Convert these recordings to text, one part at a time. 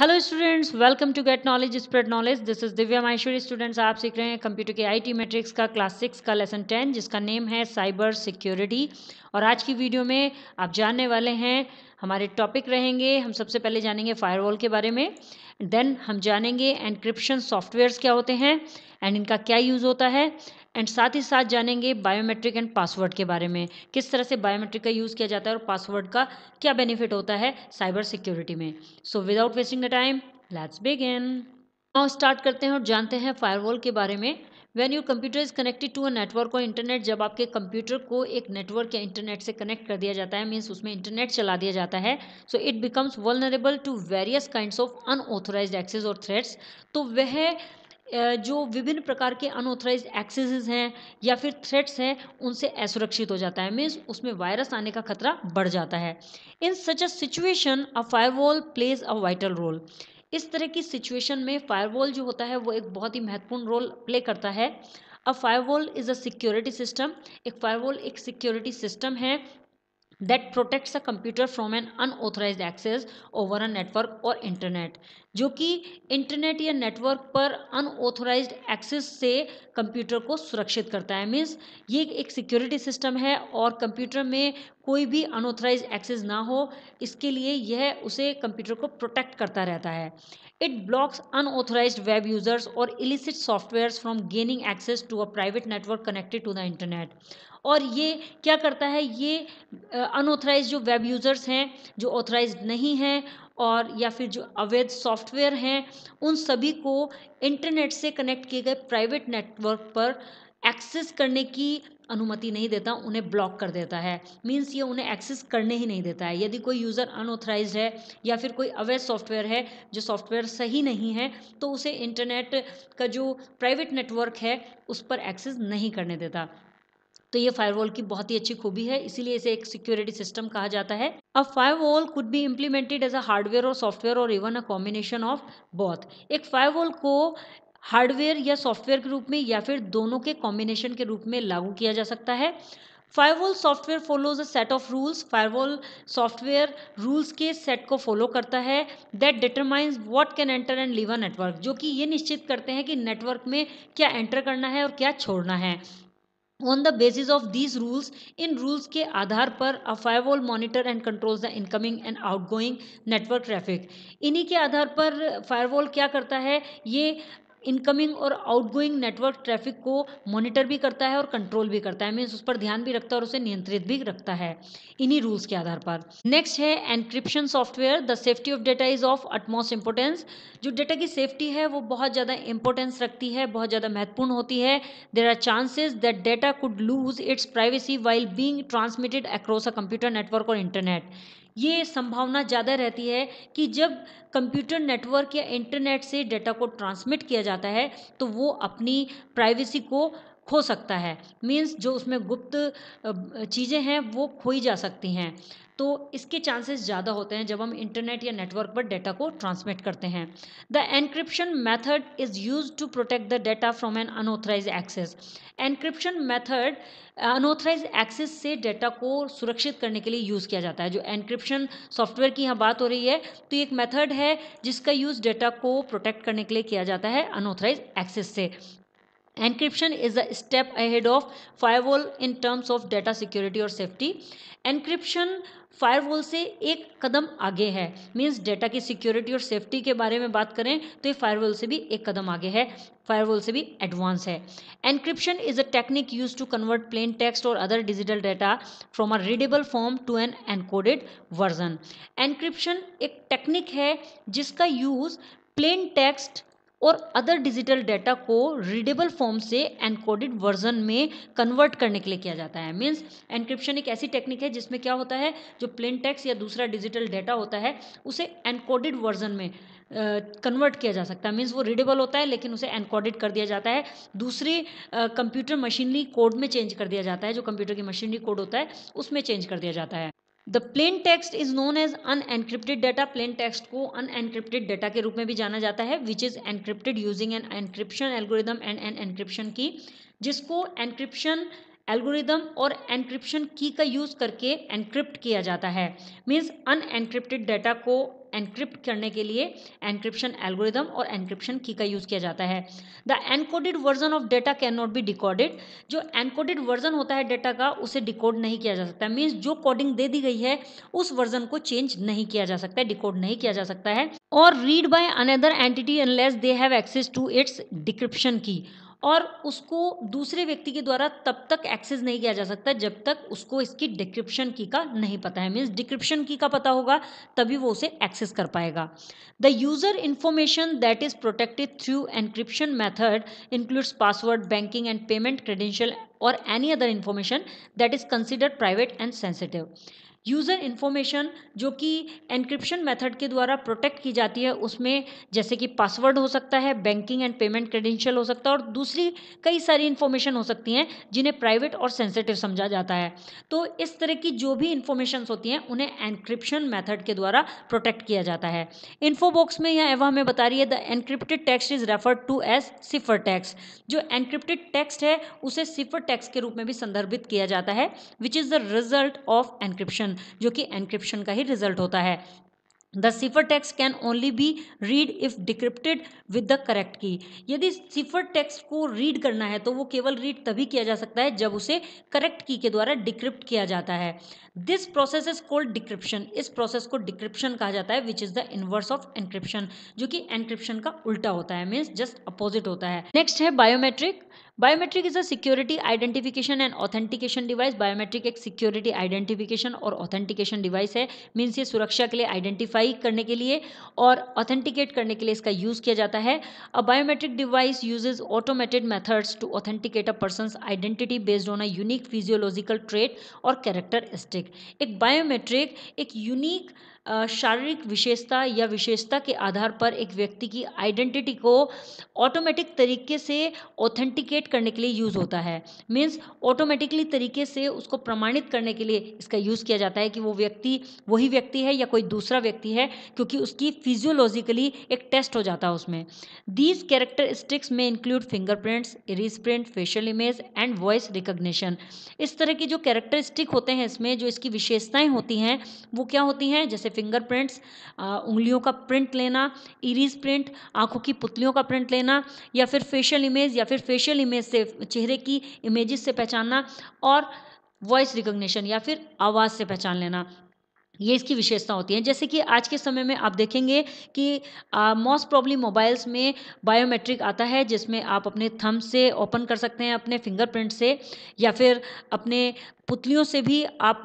Hello students welcome to get knowledge spread knowledge this is Divya Maheshwari students आप सीख रहे हैं कंप्यूटर के आईटी मैट्रिक्स का क्लास सिक्स का लेसन टेन जिसका नेम है साइबर सिक्योरिटी और आज की वीडियो में आप जानने वाले हैं हमारे टॉपिक रहेंगे हम सबसे पहले जानेंगे फायरवॉल के बारे में देन हम जानेंगे एनक्रिप्शन सॉफ्टवेयर्स क्या होते हैं एंड इनका क्या यूज़ होता है एंड साथ ही साथ जानेंगे बायोमेट्रिक एंड पासवर्ड के बारे में किस तरह से बायोमेट्रिक का यूज़ किया जाता है और पासवर्ड का क्या बेनिफिट होता है साइबर सिक्योरिटी में so without wasting the time let's begin now start करते हैं और जानते हैं फायरवॉल के बारे में when you computer is connected to a network और इंटरनेट जब आपके कंप्यूटर को एक नेटवर्क या इंटरनेट से कनेक्ट कर दिया जाता है मीन्स उसमें इंटरनेट चला दिया जाता है so it becomes vulnerable to various kind of unauthorise access और थ्रेट्स तो वह जो विभिन्न प्रकार के अनऑथराइज एक्सेसेस हैं या फिर थ्रेट्स हैं उनसे असुरक्षित हो जाता है मीन्स उसमें वायरस आने का खतरा बढ़ जाता है in such a situation a firewall plays a vital role इस तरह की सिचुएशन में फायरवॉल जो होता है वो एक बहुत ही महत्वपूर्ण रोल प्ले करता है a firewall is a security system एक फायरवॉल एक सिक्योरिटी सिस्टम है that protects a computer from an unauthorise access over a network और इंटरनेट जो कि इंटरनेट या नेटवर्क पर अनऑथराइज एक्सेस से कंप्यूटर को सुरक्षित करता है मीन्स ये एक सिक्योरिटी सिस्टम है और कंप्यूटर में कोई भी अनऑथराइज एक्सेस ना हो इसके लिए यह उसे कंप्यूटर को प्रोटेक्ट करता रहता है it blocks unauthorise web users और illicit softwares from gaining access to a private network connected to the internet और ये क्या करता है ये अनऑथराइज जो वेब यूज़र्स हैं जो ऑथराइज नहीं हैं और या फिर जो अवैध सॉफ्टवेयर हैं उन सभी को इंटरनेट से कनेक्ट किए गए प्राइवेट नेटवर्क पर एक्सेस करने की अनुमति नहीं देता उन्हें ब्लॉक कर देता है मीन्स ये उन्हें एक्सेस करने ही नहीं देता है यदि कोई यूज़र अनऑथराइज है या फिर कोई अवैध सॉफ्टवेयर है जो सॉफ्टवेयर सही नहीं है तो उसे इंटरनेट का जो प्राइवेट नेटवर्क है उस पर एक्सेस नहीं करने देता तो ये फायरवॉल की बहुत ही अच्छी खूबी है इसीलिए इसे एक सिक्योरिटी सिस्टम कहा जाता है अब firewall could be implemented as a hardware और सॉफ्टवेयर और even a combination of both एक फायरवॉल को हार्डवेयर या सॉफ्टवेयर के रूप में या फिर दोनों के कॉम्बिनेशन के रूप में लागू किया जा सकता है firewall software follows a set of rules firewall software rules के सेट को फॉलो करता है that determines what can enter and leave a network जो कि ये निश्चित करते हैं कि नेटवर्क में क्या एंटर करना है और क्या छोड़ना है on the basis of these rules इन रूल्स के आधार पर a firewall monitor and control the incoming and outgoing network traffic इन्हीं के आधार पर फायरवॉल क्या करता है ये इनकमिंग और आउटगोइंग नेटवर्क ट्रैफिक को मॉनिटर भी करता है और कंट्रोल भी करता है मीन्स उस पर ध्यान भी रखता है और उसे नियंत्रित भी रखता है इन्हीं रूल्स के आधार पर नेक्स्ट है encryption software the safety of data is of utmost importance जो डेटा की सेफ्टी है वो बहुत ज़्यादा इंपॉर्टेंस रखती है बहुत ज़्यादा महत्वपूर्ण होती है there are chances that data could lose its privacy while being transmitted across a computer network और इंटरनेट ये संभावना ज़्यादा रहती है कि जब कंप्यूटर नेटवर्क या इंटरनेट से डेटा को ट्रांसमिट किया जाता है तो वो अपनी प्राइवेसी को खो सकता है मीन्स जो उसमें गुप्त चीज़ें हैं वो खोई जा सकती हैं तो इसके चांसेस ज़्यादा होते हैं जब हम इंटरनेट या नेटवर्क पर डेटा को ट्रांसमिट करते हैं the encryption method is use to protect the data from an unauthorise access encryption method unauthorise access से डेटा को सुरक्षित करने के लिए यूज़ किया जाता है जो एनक्रिप्शन सॉफ्टवेयर की यहाँ बात हो रही है तो एक मेथड है जिसका यूज़ डेटा को प्रोटेक्ट करने के लिए किया जाता है अनऑथराइज एक्सेस से Encryption is a step ahead of firewall in terms of data security और safety. Encryption फायरवॉल से एक कदम आगे है मीन्स डेटा की सिक्योरिटी और सेफ्टी के बारे में बात करें तो ये फायरवॉल से भी एक कदम आगे है फायरवॉल से भी एडवांस है encryption is a technique use to convert plain text और other digital data from a readable form to an encoded version encryption एक टेक्निक है जिसका यूज़ प्लेन टेक्स्ट और अदर डिजिटल डेटा को रीडेबल फॉर्म से encoded version में convert करने के लिए किया जाता है मीन्स एनक्रिप्शन एक ऐसी टेक्निक है जिसमें क्या होता है जो प्लेन टेक्स्ट या दूसरा डिजिटल डेटा होता है उसे एनकोडेड वर्जन में कन्वर्ट uh, किया जा सकता है मीन्स वो रीडेबल होता है लेकिन उसे एनकोडेड कर दिया जाता है दूसरे कंप्यूटर मशीनरी कोड में चेंज कर दिया जाता है जो कंप्यूटर की मशीनरी कोड होता है उसमें चेंज कर दिया जाता है the plain text is known as unencrypted data plain text को अनएनक्रिप्टेड डाटा के रूप में भी जाना जाता है which is encrypted using an encryption algorithm and an encryption key जिसको एनक्रिप्शन एल्गोरिदम और एनक्रिप्शन की का यूज़ करके एनक्रिप्ट किया जाता है मीन्स अनएनक्रिप्टेड डाटा को एनक्रिप्ट करने के लिए एनक्रिप्शन एल्गोरिदम और एनक्रिप्शन की का यूज़ किया जाता है the encoded version of data can not be decoded जो एनकोडेड वर्जन होता है डेटा का उसे डिकोड नहीं किया जा सकता मीन्स जो कोडिंग दे दी गई है उस वर्जन को चेंज नहीं किया जा सकता है डिकोड नहीं किया जा सकता है और read by another entity unless they have access to its decryption key और उसको दूसरे व्यक्ति के द्वारा तब तक एक्सेस नहीं किया जा सकता जब तक उसको इसकी डिक्रिप्शन की का नहीं पता है मीन्स डिक्रिप्शन की का पता होगा तभी वो उसे एक्सेस कर पाएगा the user information that is protected through encryption method includes password banking and payment credential और any other information that is considered private and sensitive user information जो कि एनक्रिप्शन मेथड के द्वारा प्रोटेक्ट की जाती है उसमें जैसे कि पासवर्ड हो सकता है बैंकिंग एंड पेमेंट क्रेडेंशियल हो सकता है और दूसरी कई सारी इन्फॉर्मेशन हो सकती हैं जिन्हें प्राइवेट और सेंसिटिव समझा जाता है तो इस तरह की जो भी इन्फॉर्मेशन होती हैं उन्हें एनक्रिप्शन मैथड के द्वारा प्रोटेक्ट किया जाता है इन्फोबॉक्स में यह एवं हमें बता रही है the encrypted text is referred to as cipher text जो एनक्रिप्टेड टेक्स्ट है उसे सिफर टेक्स्ट के रूप में भी संदर्भित किया जाता है which is the result of encryption encryption जो कि एन्क्रिप्शन का ही रिजल्ट होता है the cipher text can only be read if decrypted with the correct key यदि सिफर टेक्स्ट को रीड करना है तो वो केवल रीड तभी किया जा सकता है जब उसे करेक्ट की के द्वारा डिक्रिप्ट किया जाता है this process is called decryption इस प्रोसेस को डिक्रिप्शन कहा जाता है which is the inverse of encryption जो कि एनक्रिप्शन का उल्टा होता है मीन्स जस्ट अपोजिट होता है नेक्स्ट है biometric biometric is a security identification and authentication device biometric एक सिक्योरिटी आइडेंटिफिकेशन और ऑथेंटिकेशन डिवाइस है मीन्स ये सुरक्षा के लिए आइडेंटिफाई करने के लिए और ऑथेंटिकेट करने के लिए इसका यूज़ किया जाता है a biometric device uses automated methods to authenticate a person identity based on a unique physiological trait और कैरेक्टरिस्टिक एक बायोमेट्रिक एक यूनिक शारीरिक विशेषता या विशेषता के आधार पर एक व्यक्ति की आइडेंटिटी को ऑटोमेटिक तरीके से ऑथेंटिकेट करने के लिए यूज़ होता है मीन्स ऑटोमेटिकली तरीके से उसको प्रमाणित करने के लिए इसका यूज़ किया जाता है कि वो व्यक्ति वही व्यक्ति है या कोई दूसरा व्यक्ति है क्योंकि उसकी फिजियोलॉजिकली एक टेस्ट हो जाता है उसमें दीज कैरेक्टरिस्टिक्स में include fingerprints iris print facial image and voice recognition इस तरह के जो कैरेक्टरिस्टिक होते हैं इसमें जो इसकी विशेषताएं होती हैं वो क्या होती हैं जैसे फिंगरप्रिंट्स उंगलियों का प्रिंट लेना इरीज प्रिंट आँखों की पुतलियों का प्रिंट लेना या फिर फेशियल इमेज या फिर फेशियल इमेज से चेहरे की इमेजेस से पहचानना और वॉइस रिकॉग्निशन या फिर आवाज़ से पहचान लेना ये इसकी विशेषता होती है जैसे कि आज के समय में आप देखेंगे कि मोस्ट प्रॉब्ली मोबाइल्स में बायोमेट्रिक आता है जिसमें आप अपने थम से ओपन कर सकते हैं अपने फिंगरप्रिंट से या फिर अपने पुतलियों से भी आप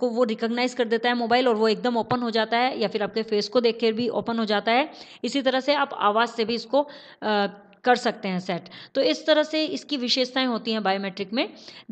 को वो रिकॉग्नाइज कर देता है मोबाइल और वो एकदम ओपन हो जाता है या फिर आपके फेस को देख कर भी ओपन हो जाता है इसी तरह से आप आवाज़ से भी इसको आ, कर सकते हैं सेट तो इस तरह से इसकी विशेषताएं होती हैं बायोमेट्रिक में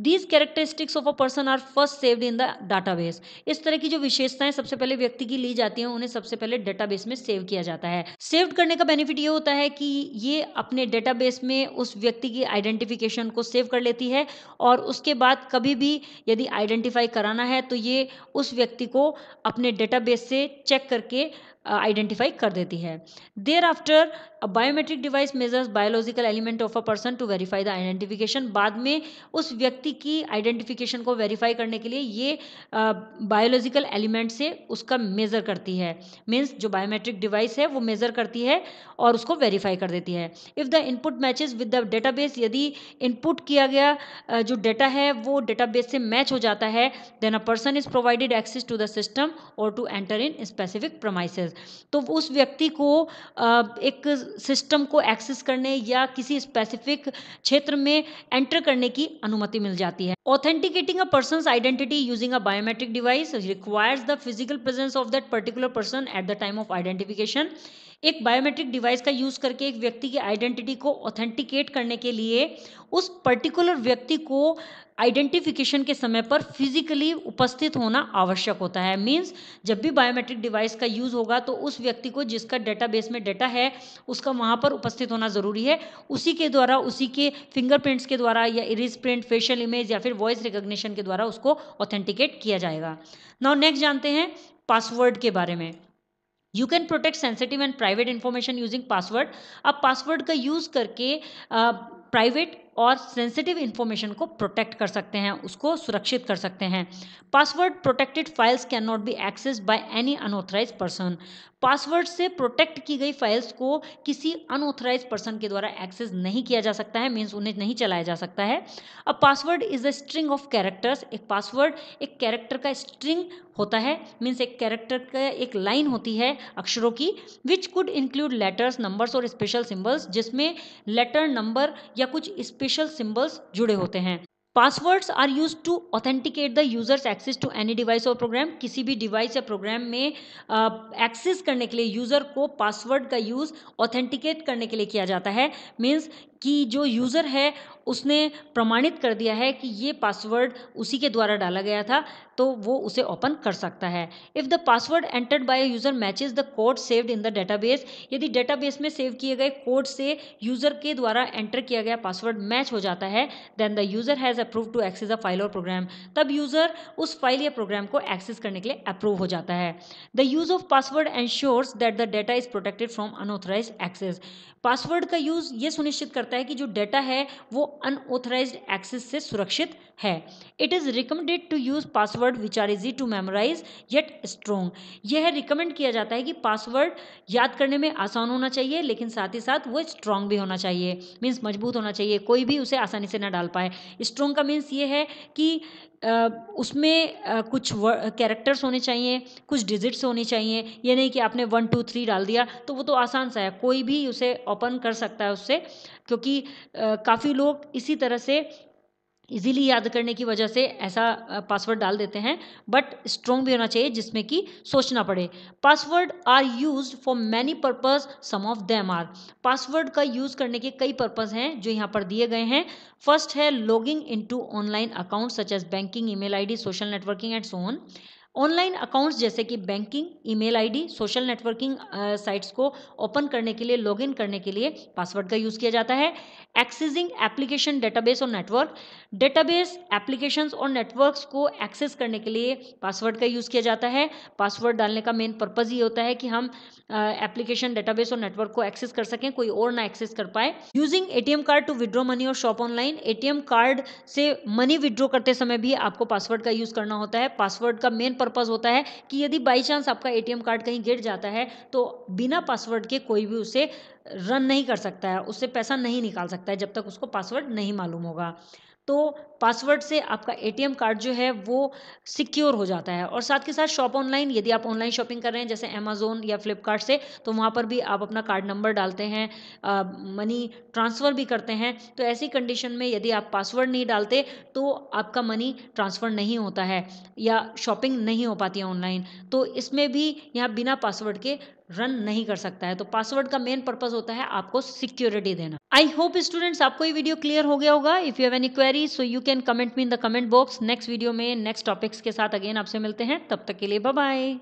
these characteristics of a person are first saved in the database इस तरह की जो विशेषताएं सबसे पहले व्यक्ति की ली जाती हैं उन्हें सबसे पहले डेटाबेस में सेव किया जाता है सेव करने का बेनिफिट ये होता है कि ये अपने डेटाबेस में उस व्यक्ति की आइडेंटिफिकेशन को सेव कर लेती है और उसके बाद कभी भी यदि आइडेंटिफाई कराना है तो ये उस व्यक्ति को अपने डेटाबेस से चेक करके आइडेंटिफाई कर देती है thereafter biometric device measures biological element of a person to verify the identification बाद में उस व्यक्ति की आइडेंटिफिकेशन को वेरीफाई करने के लिए ये बायोलॉजिकल एलिमेंट से उसका मेजर करती है मीन्स जो बायोमेट्रिक डिवाइस है वो मेजर करती है और उसको वेरीफाई कर देती है if the input matches with the database यदि इनपुट किया गया जो डेटा है वो डेटाबेस से मैच हो जाता है then a person is provided access to the system और to enter in specific premises तो उस व्यक्ति को एक सिस्टम को एक्सेस करने या किसी स्पेसिफिक क्षेत्र में एंटर करने की अनुमति मिल जाती है authenticating a person identity using a biometric device requires the physical presence of that particular person at the time of identification एक बायोमेट्रिक डिवाइस का यूज करके एक व्यक्ति की आइडेंटिटी को ऑथेंटिकेट करने के लिए उस पर्टिकुलर व्यक्ति को आइडेंटिफिकेशन के समय पर फिजिकली उपस्थित होना आवश्यक होता है मींस जब भी बायोमेट्रिक डिवाइस का यूज़ होगा तो उस व्यक्ति को जिसका डेटाबेस में डेटा है उसका वहाँ पर उपस्थित होना ज़रूरी है उसी के द्वारा उसी के फिंगरप्रिंट्स के द्वारा या इरिज प्रिंट फेशियल इमेज या फिर वॉइस रिकोग्निशन के द्वारा उसको ऑथेंटिकेट किया जाएगा नाउ नेक्स्ट जानते हैं पासवर्ड के बारे में you can protect sensitive and private information using password अब पासवर्ड का यूज करके प्राइवेट और सेंसिटिव इन्फॉर्मेशन को प्रोटेक्ट कर सकते हैं उसको सुरक्षित कर सकते हैं password protected files can not be access by any unauthorize person password से प्रोटेक्ट की गई फाइल्स को किसी अनऑथराइज पर्सन के द्वारा एक्सेस नहीं किया जा सकता है मीन्स उन्हें नहीं चलाया जा सकता है a password is a string of characters एक पासवर्ड एक कैरेक्टर का स्ट्रिंग होता है मीन्स एक कैरेक्टर का एक लाइन होती है अक्षरों की which could include letters numbers और स्पेशल सिंबल्स जिसमें लेटर नंबर या कुछ स्पेशल सिंबल्स जुड़े होते हैं passwords are use to authenticate the users access to any device और प्रोग्राम किसी भी डिवाइस या प्रोग्राम में एक्सेस करने के लिए यूजर को पासवर्ड का यूज ऑथेंटिकेट करने के लिए किया जाता है मीन्स कि जो यूज़र है उसने प्रमाणित कर दिया है कि ये पासवर्ड उसी के द्वारा डाला गया था तो वो उसे ओपन कर सकता है if the password entered by user matches the code saved in the database यदि डेटाबेस में सेव किए गए कोड से यूज़र के द्वारा एंटर किया गया पासवर्ड मैच हो जाता है then the user has approve to access a file और प्रोग्राम तब यूज़र उस फाइल या प्रोग्राम को एक्सेस करने के लिए अप्रूव हो जाता है the use of password ensures that the data is protected from unauthorize access password का यूज़ ये सुनिश्चित करता है कि जो डेटा है वो अनऑथराइज्ड एक्सेस से सुरक्षित है it is recommended to use password which are easy to memorize yet strong यह रिकमेंड किया जाता है कि पासवर्ड याद करने में आसान होना चाहिए लेकिन साथ ही साथ वो स्ट्रॉन्ग भी होना चाहिए मीन्स मजबूत होना चाहिए कोई भी उसे आसानी से ना डाल पाए स्ट्रोंग का मीन्स ये है कि Uh, उसमें uh, कुछ कैरेक्टर्स होने चाहिए कुछ डिजिट्स होने चाहिए ये नहीं कि आपने वन टू थ्री डाल दिया तो वो तो आसान सा है कोई भी उसे ओपन कर सकता है उससे क्योंकि uh, काफ़ी लोग इसी तरह से इजीली याद करने की वजह से ऐसा पासवर्ड डाल देते हैं बट स्ट्रॉन्ग भी होना चाहिए जिसमें कि सोचना पड़े password are use for many purpose some of them are password का यूज़ करने के कई पर्पज़ हैं जो यहाँ पर दिए गए हैं फर्स्ट है logging into online account such as banking email ID social networking and so on online accounts जैसे कि banking email ID, social networking sites को ओपन करने के लिए लॉगिन करने के लिए पासवर्ड का यूज़ किया जाता है एक्सेसिंग एप्लीकेशन डेटाबेस और नेटवर्क डेटाबेस एप्लीकेशंस और नेटवर्क्स को एक्सेस करने के लिए पासवर्ड का यूज़ किया जाता है पासवर्ड डालने का मेन पर्पज़ ये होता है कि हम एप्लीकेशन डेटाबेस और नेटवर्क को एक्सेस कर सकें कोई और ना एक्सेस कर पाए using ATM card to withdraw money और शॉप ऑनलाइन एटीएम कार्ड से मनी विड्रॉ करते समय भी आपको पासवर्ड का यूज़ करना होता है पासवर्ड का मेन पर्पज़ होता है कि यदि बाई चांस आपका एटीएम कार्ड कहीं गिर जाता है तो बिना पासवर्ड के कोई भी उसे रन नहीं कर सकता है उससे पैसा नहीं निकाल सकता है जब तक उसको पासवर्ड नहीं मालूम होगा तो पासवर्ड से आपका एटीएम कार्ड जो है वो सिक्योर हो जाता है और साथ के साथ शॉप ऑनलाइन यदि आप ऑनलाइन शॉपिंग कर रहे हैं जैसे अमेजोन या फ्लिपकार्ट से तो वहाँ पर भी आप अपना कार्ड नंबर डालते हैं मनी ट्रांसफ़र भी करते हैं तो ऐसी कंडीशन में यदि आप पासवर्ड नहीं डालते तो आपका मनी ट्रांसफ़र नहीं होता है या शॉपिंग नहीं हो पाती है ऑनलाइन तो इसमें भी यहाँ बिना पासवर्ड के रन नहीं कर सकता है तो पासवर्ड का मेन पर्पज होता है आपको सिक्योरिटी देना आई होप स्टूडेंट्स आपको ये वीडियो क्लियर हो गया होगा if you have any query so you can comment me in the comment box next video में नेक्स्ट टॉपिक्स के साथ अगेन आपसे मिलते हैं तब तक के लिए बाय